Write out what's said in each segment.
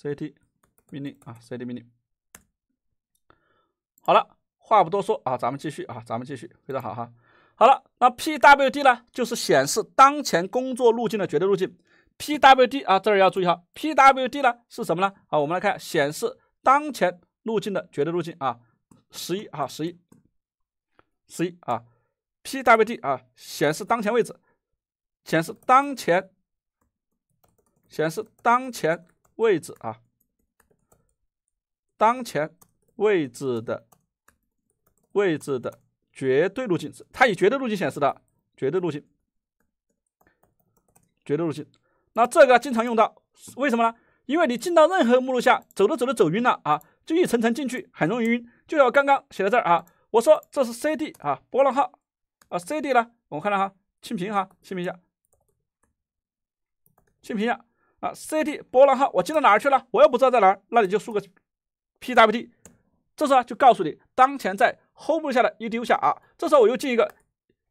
cd 命令啊，cd 命令。好了，话不多说啊，咱们继续啊，咱们继续，非常好哈。好了，那 pwd 呢，就是显示当前工作路径的绝对路径。pwd 啊，这儿要注意哈，pwd 呢是什么呢？好，我们来看，显示当前路径的绝对路径啊，十一啊，十一，十一啊，pwd 啊，显示当前位置，显示当前，显示当前。位置啊，当前位置的位置的绝对路径是，它以绝对路径显示的绝对路径，绝对路径。那这个经常用到，为什么呢？因为你进到任何目录下，走着走着走晕了啊，就一层层进去，很容易晕。就要刚刚写在这儿啊，我说这是 C D 啊，波浪号啊，C D 呢？我们看到哈，清屏哈，清屏一下，清屏一下。啊，C T 波浪号，我进到哪儿去了？我又不知道在哪儿，那你就输个 P W D，这时候就告诉你，当前在 home 目下的 EDU 下啊，这时候我又进一个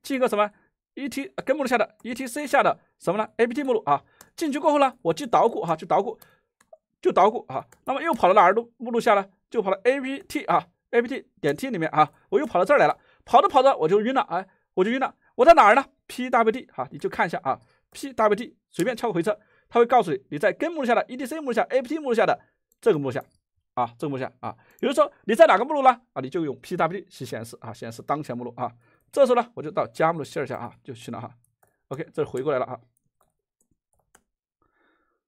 进一个什么 e t 根目录下的 e t c 下的什么呢？a p t 目录啊，进去过后呢，我去捣鼓哈，去捣鼓，就捣鼓啊，那么又跑到哪儿路目录下呢？就跑到 a p t 啊 a p t 点 t 里面啊，我又跑到这儿来了，跑着跑着我就晕了哎，我就晕了，我在哪儿呢？P W D 哈，你就看一下啊，P W D 随便敲个回车。他会告诉你，你在根目录下的 E D C 目录下 A P t 目录下的这个目录下啊，这个目录下啊，比如说你在哪个目录呢？啊，你就用 P W T 去显示啊，显示当前目录啊。这时候呢，我就到加目录线下啊，就去了哈。OK，这回过来了啊。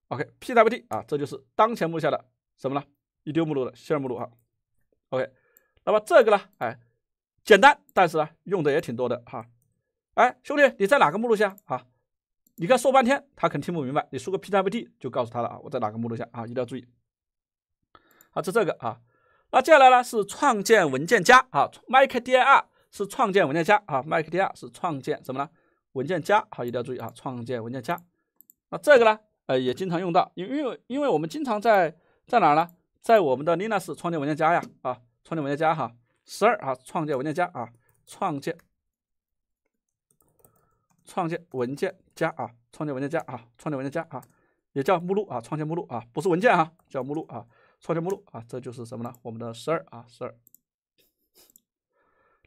OK，P W T 啊，这就是当前目录下的什么呢？一丢目录的线目录啊。OK，那么这个呢，哎，简单，但是呢，用的也挺多的哈。哎，兄弟，你在哪个目录下啊？你跟他说半天，他肯定听不明白。你说个 PWT 就告诉他了啊，我在哪个目录下啊？一定要注意啊，是这个啊。那接下来呢是创建文件夹啊，mkdir a 是创建文件夹啊，mkdir a 是创建什么呢？文件夹好，一定要注意啊，创建文件夹。那这个呢，呃，也经常用到，因为因为我们经常在在哪呢？在我们的 Linux 创建文件夹呀啊，创建文件夹哈，十二啊，创建文件夹啊，创建。创建文件夹啊，创建文件夹啊，创建文件夹啊，也叫目录啊，创建目录啊，不是文件啊，叫目录啊，创建目录啊，这就是什么呢？我们的十二啊，十二。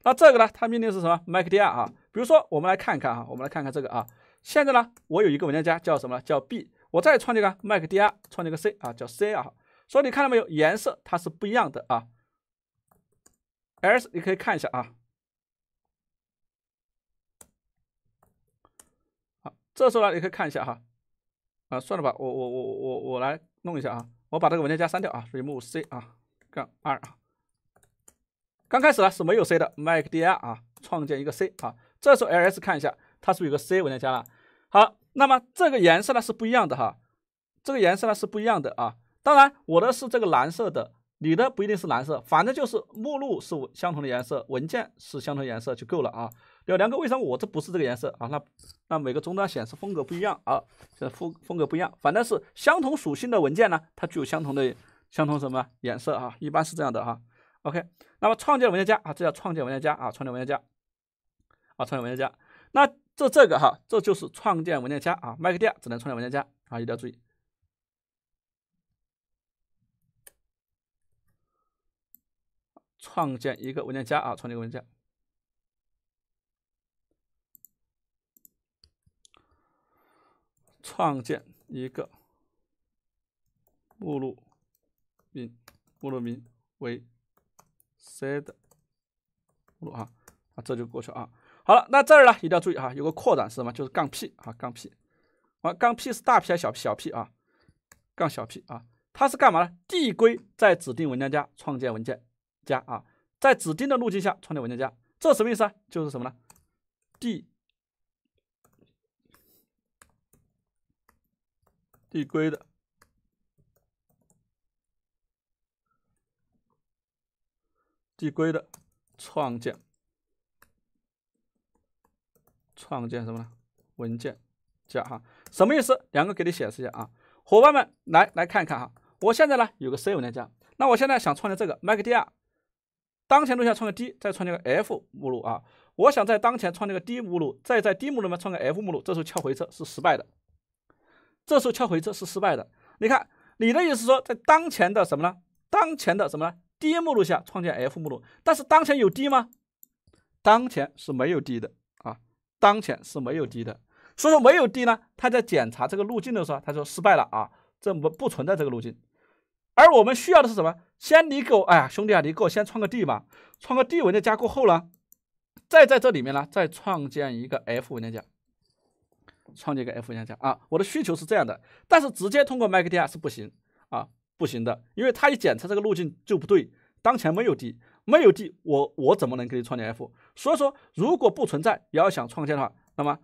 那这个呢，它命令是什么？mkdir 啊。比如说，我们来看一看啊，我们来看看这个啊。现在呢，我有一个文件夹叫什么？叫 B。我再创建个 mkdir，创建个 C 啊，叫 C 啊。所以你看到没有，颜色它是不一样的啊。S 你可以看一下啊。这时候呢，你可以看一下哈，啊，算了吧，我我我我我来弄一下啊，我把这个文件夹删掉啊，m o v e C 啊杠二啊。刚开始呢是没有 C 的，mkdir a 啊，创建一个 C 啊。这时候 ls 看一下，它是不是有个 C 文件夹了。好，那么这个颜色呢是不一样的哈，这个颜色呢是不一样的啊。当然，我的是这个蓝色的。你的不一定是蓝色，反正就是目录是相同的颜色，文件是相同颜色就够了啊。有梁哥，为啥我这不是这个颜色啊？那那每个终端显示风格不一样啊，这风风格不一样，反正是相同属性的文件呢，它具有相同的相同什么颜色啊？一般是这样的哈。OK，那么创建文件夹啊，这叫创建文件夹啊，创建文件夹啊，创建文件夹。那这这个哈，这就是创建文件夹啊，Mac 电只能创建文件夹啊，一定要注意。创建一个文件夹啊，创建一个文件，创建一个目录名，目录名为 C 的目录啊，啊这就过去啊。好了，那这儿呢一定要注意哈，有个扩展是什么？就是杠 P 啊，杠 P 啊，杠 P 是大 P 还小 P？小 P 啊，杠小 P 啊，它是干嘛呢？递归在指定文件夹创建文件。加啊，在指定的路径下创建文件夹，这什么意思啊？就是什么呢？递递归的递归的创建创建什么呢？文件夹哈？什么意思？两个给你显示一下啊，伙伴们来来看一看哈。我现在呢有个 C 文件夹，那我现在想创建这个 MacD 啊。当前路线创建 d，再创建个 f 目录啊。我想在当前创建个 d 目录，再在 d 目录里面创建 f 目录，这时候敲回车是失败的。这时候敲回车是失败的。你看，你的意思说，在当前的什么呢？当前的什么呢？d 目录下创建 f 目录，但是当前有 d 吗？当前是没有 d 的啊，当前是没有 d 的。所以说没有 d 呢，他在检查这个路径的时候，他说失败了啊，这不不存在这个路径。而我们需要的是什么？先你给我，哎呀，兄弟啊，你给我先创个 D 吧，创个 D 文件夹过后呢，再在这里面呢，再创建一个 F 文件夹，创建一个 F 文件夹啊。我的需求是这样的，但是直接通过 MacD R 是不行啊，不行的，因为它一检测这个路径就不对，当前没有 D，没有 D，我我怎么能给你创建 F？所以说，如果不存在也要想创建的话，那么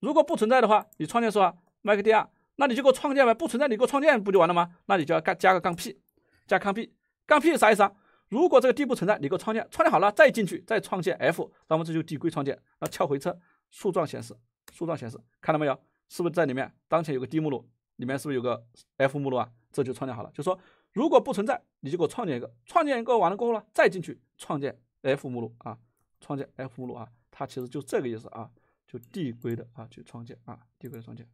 如果不存在的话，你创建说 MacD R。那你就给我创建呗，不存在你给我创建不就完了吗？那你就要干加个杠 P，加杠 P，杠 P 是啥意思啊？如果这个 D 不存在，你给我创建，创建好了再进去再创建 F，那么这就递归创建。那敲回车，树状显示，树状显示，看到没有？是不是在里面？当前有个 D 目录，里面是不是有个 F 目录啊？这就创建好了。就说如果不存在，你就给我创建一个，创建一个完了过后呢，再进去创建 F 目录啊，创建 F 目录啊，它其实就这个意思啊，就递归的啊，去创建啊，递归的创建。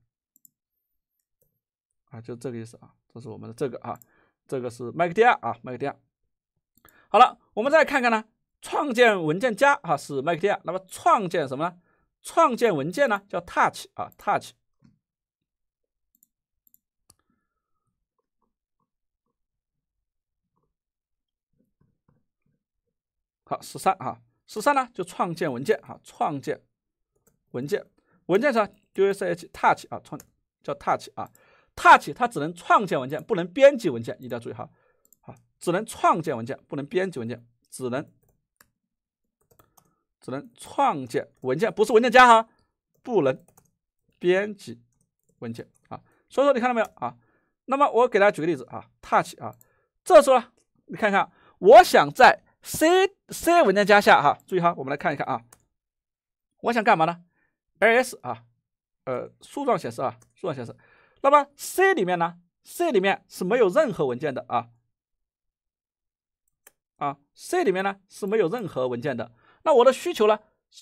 啊，就这个意思啊，这是我们的这个啊，这个是 m a c d r 啊 m a c d r 好了，我们再看看呢，创建文件夹啊，是 m a c d r 那么创建什么呢？创建文件呢，叫 touch 啊，touch。好，十三啊，十三呢就创建文件啊，创建文件，文件啥？touch touch 啊，创叫 touch 啊。touch 它只能创建文件，不能编辑文件，一定要注意哈，啊，只能创建文件，不能编辑文件，只能只能创建文件，不是文件夹哈，不能编辑文件啊。所以说你看到没有啊？那么我给大家举个例子啊，touch 啊，这时候你看看，我想在 c c 文件夹下哈，注意哈，我们来看一看啊，我想干嘛呢？ls 啊，呃，树状显示啊，树状显示。那么 C 里面呢？C 里面是没有任何文件的啊，啊，C 里面呢是没有任何文件的。那我的需求呢？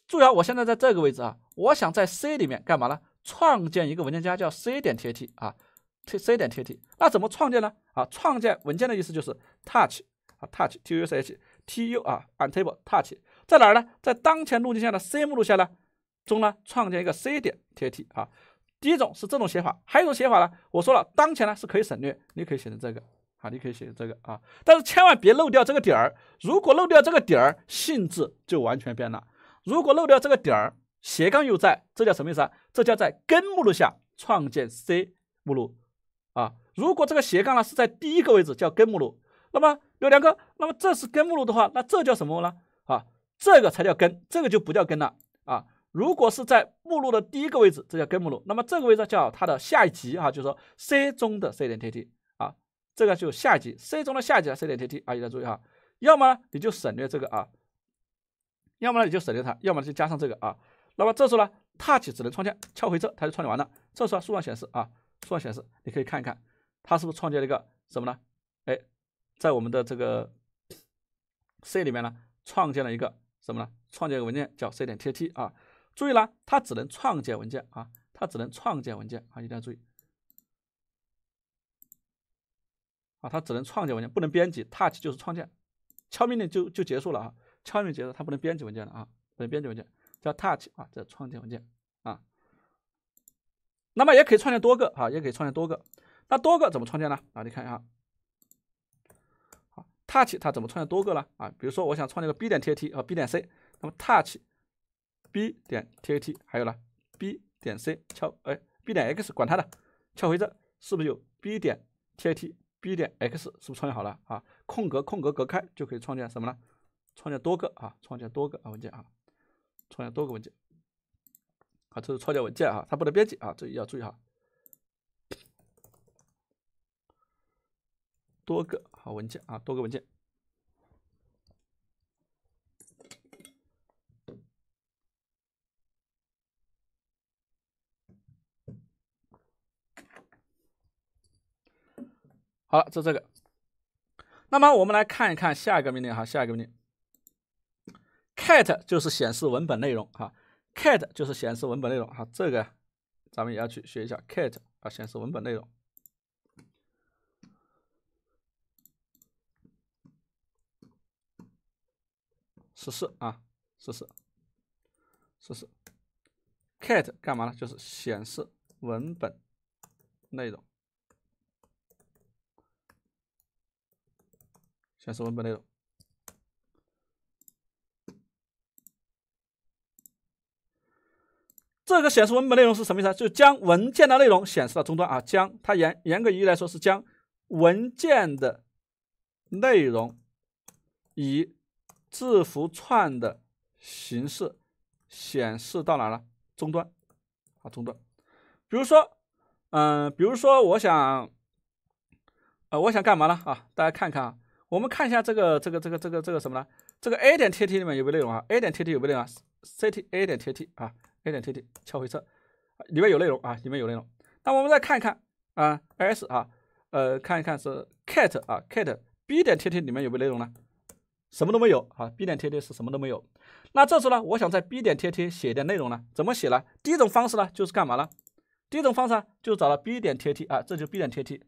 注意啊，我现在在这个位置啊，我想在 C 里面干嘛呢？创建一个文件夹叫 C 点 tt 啊，C t 点 tt。那怎么创建呢？啊，创建文件的意思就是 touch 啊，touch t u s h t u 啊，n table touch 在哪儿呢？在当前路径下的 C 目录下呢中呢创建一个 C 点 tt 啊。第一种是这种写法，还有一种写法呢。我说了，当前呢是可以省略，你可以写成这个，啊，你可以写成这个啊，但是千万别漏掉这个点儿。如果漏掉这个点儿，性质就完全变了。如果漏掉这个点儿，斜杠又在，这叫什么意思啊？这叫在根目录下创建 c 目录啊。如果这个斜杠呢是在第一个位置，叫根目录。那么有两个，那么这是根目录的话，那这叫什么呢？啊，这个才叫根，这个就不叫根了。如果是在目录的第一个位置，这叫根目录。那么这个位置叫它的下一级啊，就是说 C 中的 C 点 TT 啊，这个就下一级 C 中的下一级 C 点 TT 啊，定要注意哈。要么你就省略这个啊，要么呢你就省略它，要么就加上这个啊。那么这时候呢，touch 只能创建，敲回车，它就创建完了。这时候树量显示啊，树量显示，你可以看一看，它是不是创建了一个什么呢？哎，在我们的这个 C 里面呢，创建了一个什么呢？创建一个文件叫 C 点 TT 啊。注意了，它只能创建文件啊，它只能创建文件啊，一定要注意啊，它只能创建文件，不能编辑。touch 就是创建，敲命令就就结束了啊，敲命令结束，它不能编辑文件了啊，不能编辑文件，叫 touch 啊，这创建文件啊。那么也可以创建多个啊，也可以创建多个，那多个怎么创建呢？啊，你看一下，t o u c h 它怎么创建多个呢？啊？比如说我想创建个 b 点 t t 和 b 点 c，那么 touch。b 点 tat 还有呢，b 点 c 敲哎，b 点 x 管它的，敲回这是不是有 b 点 tat，b 点 x 是不是创建好了啊？空格空格隔开就可以创建什么呢？创建多个啊，创建多个啊文件啊，创建多个文件。好，这是创建文件啊，它不能编辑啊，这里要注意哈。多个好文件啊，多个文件。好了，就这个。那么我们来看一看下一个命令哈，下一个命令，cat 就是显示文本内容哈，cat 就是显示文本内容哈。这个咱们也要去学一下 cat 啊，显示文本内容。十四啊，十四，十四，cat 干嘛呢？就是显示文本内容。显示文本内容，这个显示文本内容是什么意思？就将文件的内容显示到终端啊！将它严严格意义来说是将文件的内容以字符串的形式显示到哪了？终端啊，终端。比如说，嗯，比如说我想，呃，我想干嘛呢？啊，大家看看啊。我们看一下这个这个这个这个这个什么呢？这个 A 点贴贴里面有没有内容啊？A 点贴贴有没有内容？C T A 点贴贴啊，A 点贴贴敲回车，里面有内容啊，里面有内容。那我们再看一看啊，S 啊，呃，看一看是 Cat 啊，Cat B 点贴贴里面有没有内容呢？什么都没有啊，B 点贴贴是什么都没有。那这时候呢，我想在 B 点贴贴写点内容呢，怎么写呢？第一种方式呢，就是干嘛呢？第一种方式就找到 B 点贴贴啊，这就 B 点贴贴。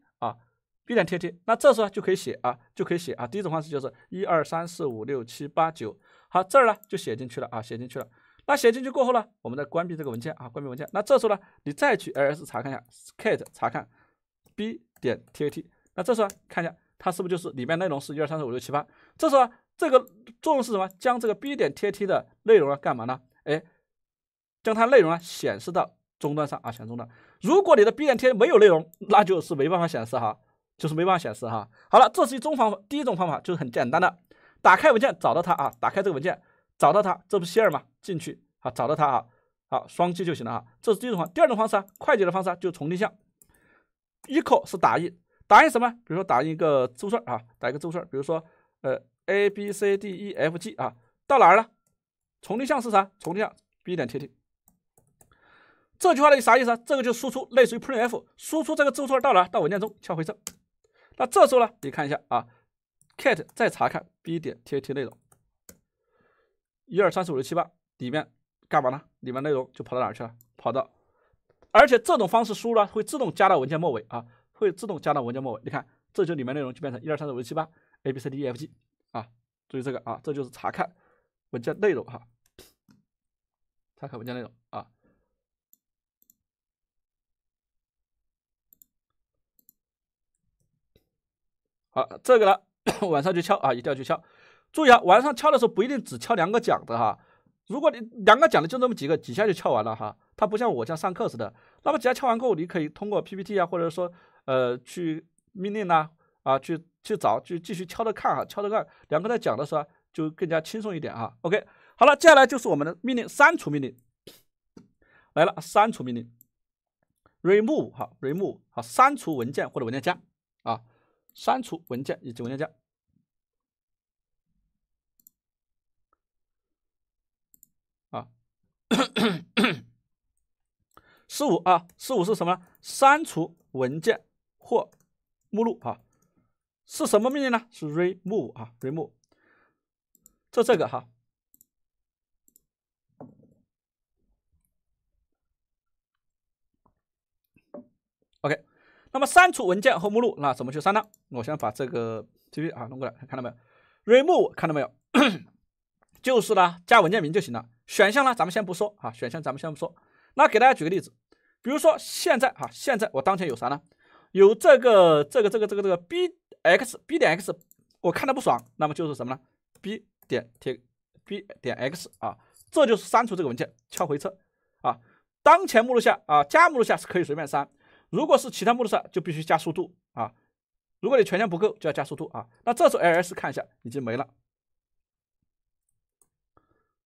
b 点 txt，那这时候就可以写啊，就可以写啊。第一种方式就是一二三四五六七八九，好，这儿呢就写进去了啊，写进去了。那写进去过后呢，我们再关闭这个文件啊，关闭文件。那这时候呢，你再去 ls 查看一下 cat 查看 b 点 t a t 那这时候看一下它是不是就是里面内容是一二三四五六七八。这时候这个作用是什么？将这个 b 点 t a t 的内容啊，干嘛呢？哎，将它内容啊显示到终端上啊，显示终端。如果你的 b 点 t t 没有内容，那就是没办法显示哈。就是没办法显示哈。好了，这是一种方法，第一种方法就是很简单的，打开文件找到它啊，打开这个文件找到它，这不是 r e 吗？进去啊，找到它啊，好，双击就行了啊。这是第一种方，第二种方式啊，快捷的方式啊，就重定向。echo 是打印，打印什么？比如说打印一个字符串啊，打一个字符串，比如说呃，A B C D E F G 啊，到哪儿了？重定向是啥？重定向 B 点 T T。这句话的啥意思？这个就输出，类似于 printf，输出这个字符串到哪儿？到文件中，敲回车。那这时候呢，你看一下啊，cat 再查看 b 点 t a t 内容，一二三四五六七八里面干嘛呢？里面内容就跑到哪去了？跑到，而且这种方式输入呢，会自动加到文件末尾啊，会自动加到文件末尾。你看，这就里面内容就变成一二三四五六七八 abcdefg 啊，注意这个啊，这就是查看文件内容哈，查看文件内容啊。这个呢，晚上就敲啊，一定要去敲。注意啊，晚上敲的时候不一定只敲两个讲的哈。如果你两个讲的就那么几个，几下就敲完了哈。它不像我像上课似的，那么几下敲完过后，你可以通过 PPT 啊，或者说呃去命令呐啊去去找去继续敲着看啊，敲着看。两个在讲的时候就更加轻松一点啊。OK，好了，接下来就是我们的命令删除命令来了，删除命令 remove 哈，remove 好删除文件或者文件夹。删除文件以及文件夹，啊，四五啊，四五是什么？删除文件或目录啊，是什么命令呢？是 remove 啊，remove，这这个哈。那么删除文件和目录，那怎么去删呢？我先把这个 t v 啊弄过来，看到没有？remove 看到没有？就是呢，加文件名就行了。选项呢，咱们先不说啊，选项咱们先不说。那给大家举个例子，比如说现在啊，现在我当前有啥呢？有这个这个这个这个这个 b.x b. 点 x 我看的不爽，那么就是什么呢？b. 点 t b. 点 x 啊，这就是删除这个文件。敲回车啊，当前目录下啊，加目录下是可以随便删。如果是其他目录上，就必须加速度啊。如果你权限不够，就要加速度啊。那这时候 LS 看一下，已经没了。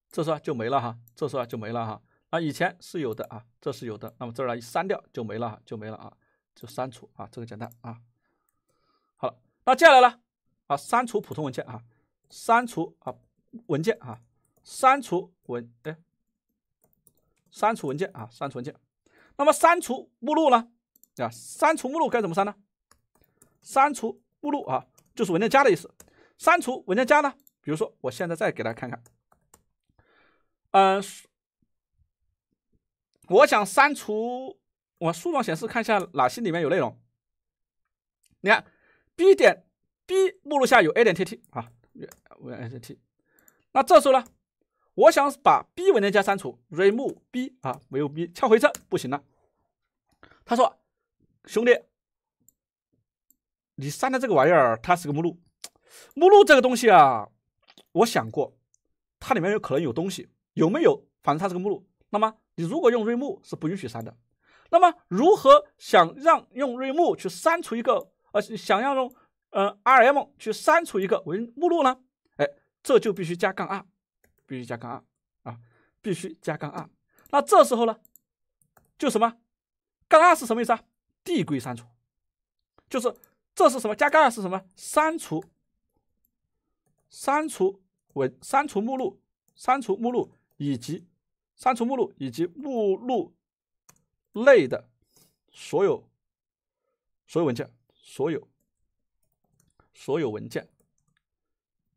这时候就没了哈，这时候就没了哈。啊，以前是有的啊，这是有的。那么这儿呢，一删掉就没了，就没了啊，就删除啊，这个简单啊。好了，那接下来呢？啊，删除普通文件啊，删除啊文件啊，删除文哎，删除文件啊，删除文件。那么删除目录呢？啊，删除目录该怎么删呢？删除目录啊，就是文件夹的意思。删除文件夹呢，比如说我现在再给大家看看，嗯，我想删除我树状显示看一下哪些里面有内容。你看，B 点 B 目录下有 A 点 tt 啊，vtt。那这时候呢，我想把 B 文件夹删除，remove B 啊没有 B，敲回车不行了，他说。兄弟，你删的这个玩意儿，它是个目录。目录这个东西啊，我想过，它里面有可能有东西，有没有？反正它是个目录。那么你如果用 remove 是不允许删的。那么如何想让用 remove 去删除一个？呃，想要用呃 rm 去删除一个文目录呢？哎，这就必须加杠二，必须加杠二啊，必须加杠二。那这时候呢，就什么杠二是什么意思啊？递归删除，就是这是什么？加杠是什么？删除，删除文，删除目录，删除目录以及删除目录以及目录内的所有所有文件，所有所有文件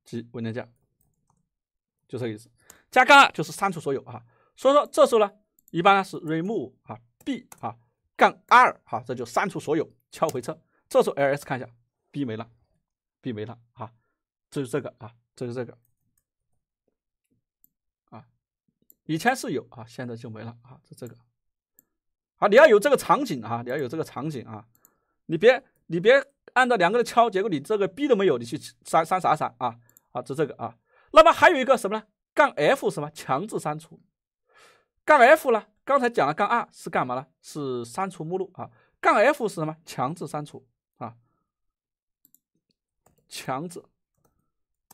及文件夹，就这个意思。加杠就是删除所有啊，所以说这时候呢，一般呢是 remove 啊，b 啊。杠 R 哈，这就删除所有，敲回车。这时候 ls 看一下，B 没了，B 没了啊，这就这个啊，这就这个啊，以前是有啊，现在就没了啊，这这个。啊，你要有这个场景啊，你要有这个场景啊，你别你别按照两个人敲，结果你这个 B 都没有，你去删删啥啥啊啊，就这个啊。那么还有一个什么呢？杠 F 什么强制删除，杠 F 呢？刚才讲了，杠二是干嘛呢？是删除目录啊。杠 F 是什么？强制删除啊，强制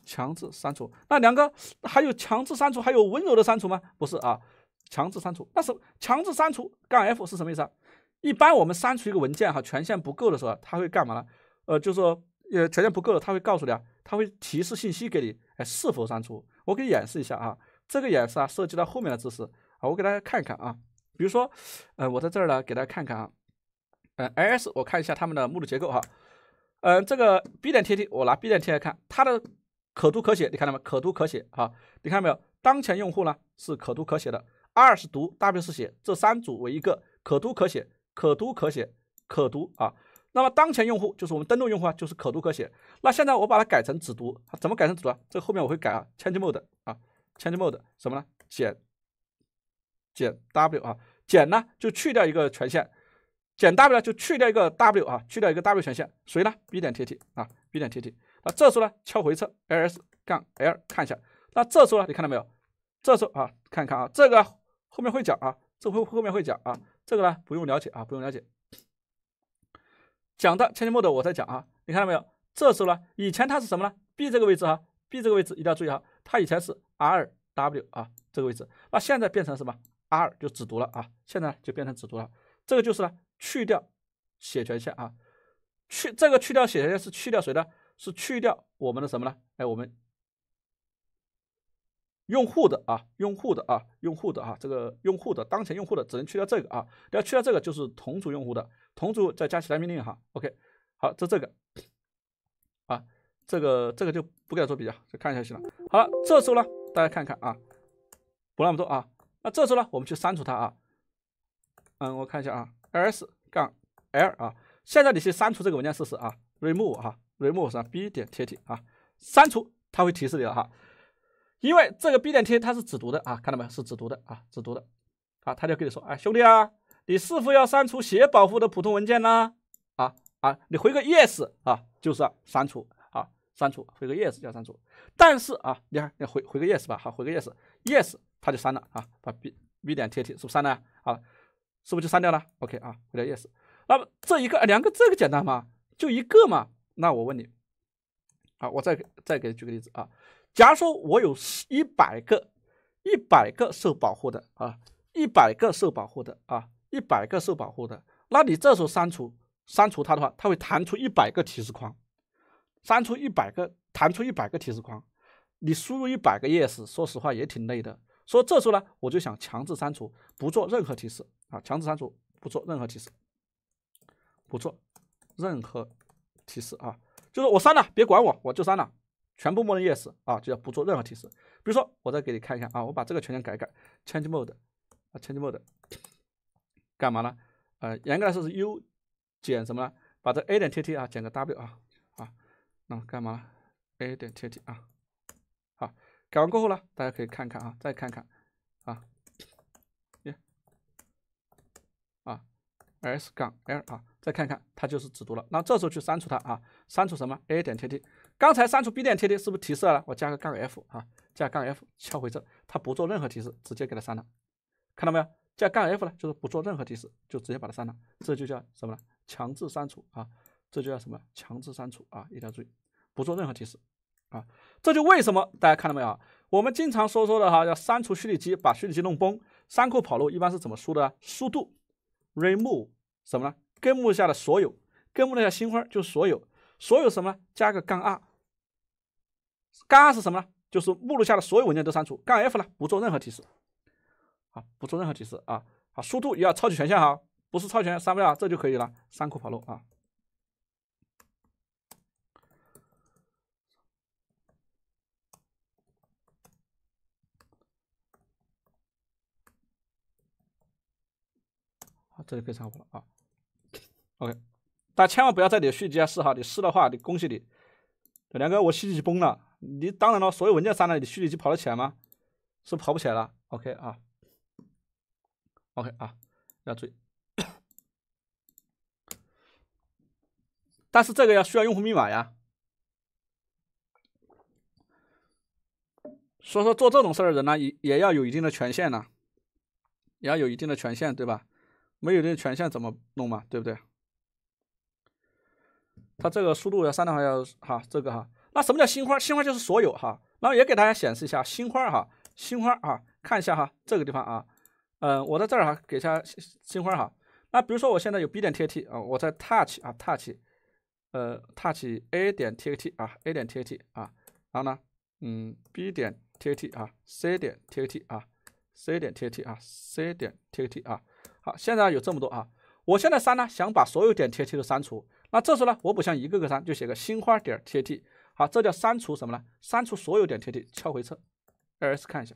强制删除。那两个还有强制删除，还有温柔的删除吗？不是啊，强制删除。那是强制删除杠 F 是什么意思啊？一般我们删除一个文件哈，权限不够的时候，它会干嘛呢？呃，就说呃，权限不够了，它会告诉你啊，它会提示信息给你，哎，是否删除？我给你演示一下啊，这个演示啊，涉及到后面的知识。好，我给大家看一看啊，比如说，呃，我在这儿呢，给大家看看啊，嗯，s，我看一下它们的目录结构哈，嗯，这个 b 点 tt，我拿 b 点 tt 看，它的可读可写，你看到没可读可写，哈，你看到没有？当前用户呢是可读可写的，r 是读，w 是写，这三组为一个可读可写，可读可写，可读啊。那么当前用户就是我们登录用户，啊，就是可读可写。那现在我把它改成只读，怎么改成只读啊？这后面我会改啊，change mode 啊，change mode，什么呢？写。减 W 啊，减呢就去掉一个权限，减 W 呢就去掉一个 W 啊，去掉一个 W 权限，所以呢 B 点 TT 啊，B 点 TT 啊，这时候呢敲回车 ls 杠 l 看一下，那这时候呢你看到没有？这时候啊看一看啊，这个后面会讲啊，这后后面会讲啊，这个呢不用了解啊，不用了解，讲到千级 m o d e 我在讲啊，你看到没有？这时候呢以前它是什么呢？B 这个位置啊，B 这个位置一定要注意啊，它以前是 RW 啊这个位置，那现在变成什么？R 就只读了啊，现在就变成只读了。这个就是呢，去掉写权限啊，去这个去掉写权限是去掉谁呢？是去掉我们的什么呢？哎，我们用户的啊，用户的啊，用户的啊，这个用户的当前用户的只能去掉这个啊，要去掉这个就是同组用户的同组再加其他命令哈。OK，好，这这个啊，这个这个就不给它做比较，就看一下行了。好了，这时候呢，大家看看啊，不那么多啊。那这时候呢，我们去删除它啊，嗯，我看一下啊，ls 杠 l 啊，现在你去删除这个文件试试啊，remove 啊，remove 上 b 点贴体啊，删除它会提示你了哈，因为这个 b 点贴它是只读的啊，看到没有，是只读的啊，只读的啊，他就跟你说，哎，兄弟啊，你是否要删除写保护的普通文件呢？啊啊，你回个 yes 啊，就是删除啊，删除回个 yes 就要删除，但是啊，你看你回回个 yes 吧，好，回个 yes，yes。它就删了啊，把 B B 点贴贴，是不是删了？啊，是不是就删掉了？OK 啊，回到 yes。那么这一个、两个，这个简单吗？就一个吗？那我问你，好，我再再给举个例子啊。假如说我有一百个、一百个受保护的啊，一百个受保护的啊，一百个受保护的，那你这时候删除删除它的话，它会弹出一百个提示框，删除一百个，弹出一百个提示框，你输入一百个 yes，说实话也挺累的。所以这时候呢，我就想强制删除，不做任何提示啊，强制删除，不做任何提示，不做任何提示啊，就是我删了，别管我，我就删了，全部默认 yes 啊，就叫不做任何提示。比如说，我再给你看一下啊，我把这个权限改改，change mode 啊，change mode，干嘛呢？呃，严格来说是 u 减什么？呢？把这 a 点 tt 啊减个 w 啊啊，那干嘛？a 点 tt 啊。改完过后呢，大家可以看看啊，再看看啊，你啊，s 杠 l 啊，再看看它就是只读了。那这时候去删除它啊，删除什么 a 点 tt，刚才删除 b 点 tt 是不是提示了？我加个杠 f 啊，加杠 f 敲回车，它不做任何提示，直接给它删了。看到没有？加杠 f 呢，就是不做任何提示，就直接把它删了。这就叫什么呢？强制删除啊！这就叫什么？强制删除啊！一定要注意，不做任何提示。啊，这就为什么大家看到没有？我们经常说说的哈，要删除虚拟机，把虚拟机弄崩。删库跑路一般是怎么输的？输度 remove 什么呢？根目下的所有，根目下的新花就是所有，所有什么？加个杠二，杠二是什么呢？就是目录下的所有文件都删除。杠 f 呢？不做任何提示，啊，不做任何提示啊。啊好，速度也要超级权限哈，不是超级权限删不了，这就可以了。删库跑路啊。啊，这里可以上户了啊。OK，大家千万不要在你的虚拟机试哈，你试的话，你恭喜你，梁哥我虚拟机崩了。你当然了，所有文件删了，你虚拟机跑得起来吗？是跑不起来了。OK 啊，OK 啊，要注意。但是这个要需要用户密码呀，所以说做这种事儿的人呢，也也要有一定的权限呢，也要有一定的权限，对吧？没有这个权限怎么弄嘛？对不对？它这个速度要删的话要哈，这个哈。那什么叫新花？新花就是所有哈。然后也给大家显示一下新花哈，新花哈，看一下哈这个地方啊。嗯，我在这儿哈给一下新新花哈。那比如说我现在有 B 点 TAT 啊，我在 Touch 啊 Touch，呃 Touch A 点 TAT 啊，A 点 TAT 啊。然后呢，嗯，B 点 TAT 啊，C 点 TAT 啊，C 点 TAT 啊，C 点 TAT 啊。好，现在有这么多啊！我现在删呢，想把所有点贴贴都删除。那这时候呢，我不像一个个删，就写个星花点贴贴。好，这叫删除什么呢？删除所有点贴贴，敲回车。ls 看一下，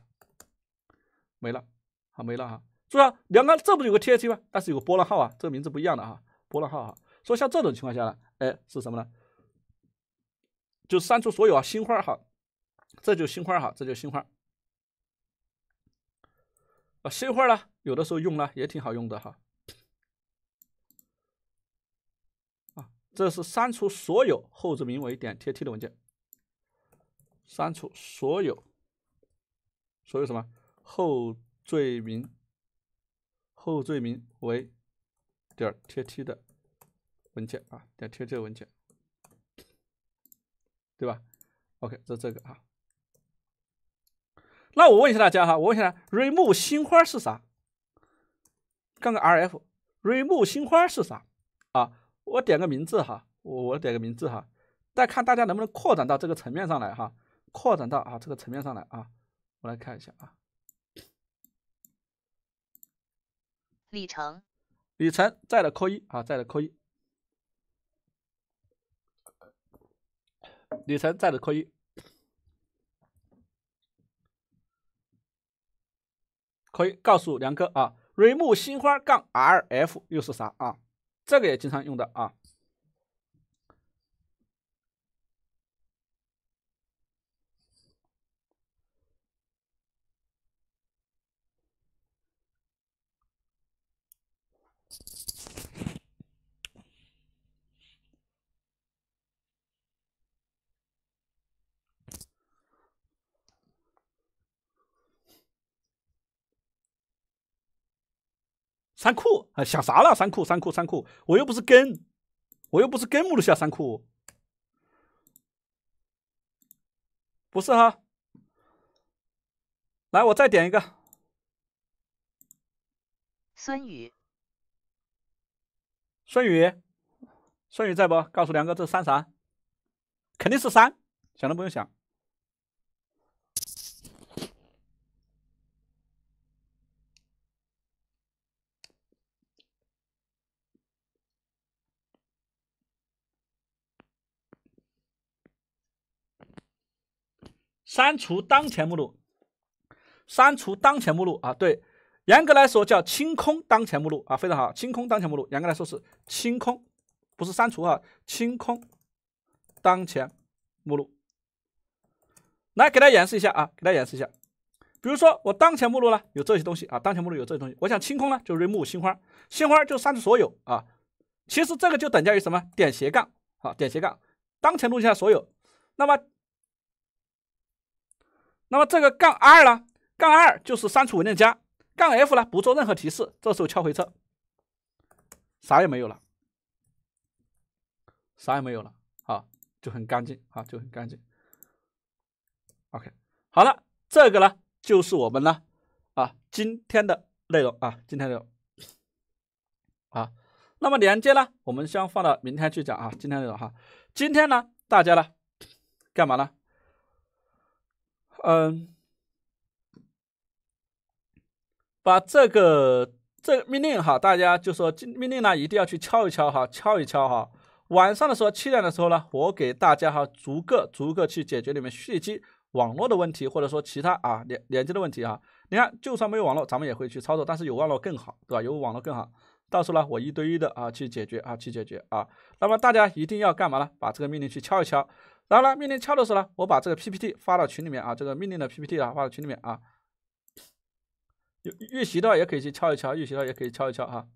没了。好，没了哈。注意啊，两个这不是有个贴贴吗？但是有个波浪号啊，这个名字不一样的哈。波浪号哈。所以像这种情况下呢，哎，是什么呢？就删除所有啊，星花哈。这就星花哈，这就星花。啊，新号呢？有的时候用呢，也挺好用的哈。啊，这是删除所有后缀名为点 tt 的文件。删除所有，所有什么后缀名？后缀名为点 tt 的文件啊，点 tt 的文件，对吧？OK，这这个啊。那我问一下大家哈，我问一下，remo 新花是啥？看看 rf，remo 新花是啥？啊，我点个名字哈，我我点个名字哈，再看大家能不能扩展到这个层面上来哈，扩展到啊这个层面上来啊，我来看一下啊。李晨，李晨在的扣一啊，在的扣一，李晨在的扣一。可以告诉梁哥啊，瑞木新花杠 RF 又是啥啊？这个也经常用的啊。三库啊，想啥了？三库，三库，三库，我又不是根，我又不是根目录下三库，不是哈？来，我再点一个。孙宇，孙宇，孙宇在不？告诉梁哥，这三啥？肯定是三，想都不用想。删除当前目录，删除当前目录啊，对，严格来说叫清空当前目录啊，非常好，清空当前目录，严格来说是清空，不是删除啊，清空当前目录。来给大家演示一下啊，给大家演示一下，比如说我当前目录呢有这些东西啊，当前目录有这些东西，我想清空呢，就 rm e o v e 新花，新花就删除所有啊。其实这个就等价于什么？点斜杠啊，点斜杠当前路径下所有，那么。那么这个杠二呢？杠二就是删除文件夹。杠 f 呢，不做任何提示。这时候敲回车，啥也没有了，啥也没有了，啊，就很干净，啊，就很干净。OK，好了，这个呢，就是我们呢，啊，今天的内容啊，今天内容，啊，那么连接呢，我们先放到明天去讲啊，今天内容哈。今天呢，大家呢，干嘛呢？嗯，把这个这个命令哈，大家就说命令呢，一定要去敲一敲哈，敲一敲哈。晚上的时候七点的时候呢，我给大家哈，逐个逐个去解决你们蓄积网络的问题，或者说其他啊连连接的问题啊。你看，就算没有网络，咱们也会去操作，但是有网络更好，对吧？有网络更好。到时候呢，我一对一的啊去解决啊，去解决啊。那么大家一定要干嘛呢？把这个命令去敲一敲。然后呢，命令敲的时候呢，我把这个 PPT 发到群里面啊，这个命令的 PPT 啊发到群里面啊。预习的话也可以去敲一敲，预习的话也可以敲一敲啊。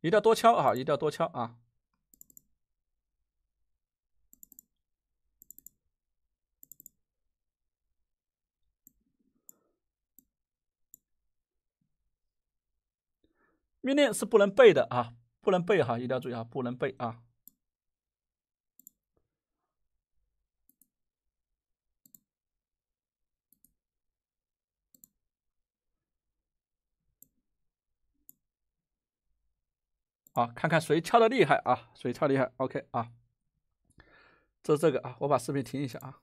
一定要多敲啊，一定要多敲啊。命令是不能背的啊，不能背哈，一定要注意啊，不能背啊。啊，看看谁敲的厉害啊，谁敲厉害？OK 啊，这是这个啊，我把视频停一下啊。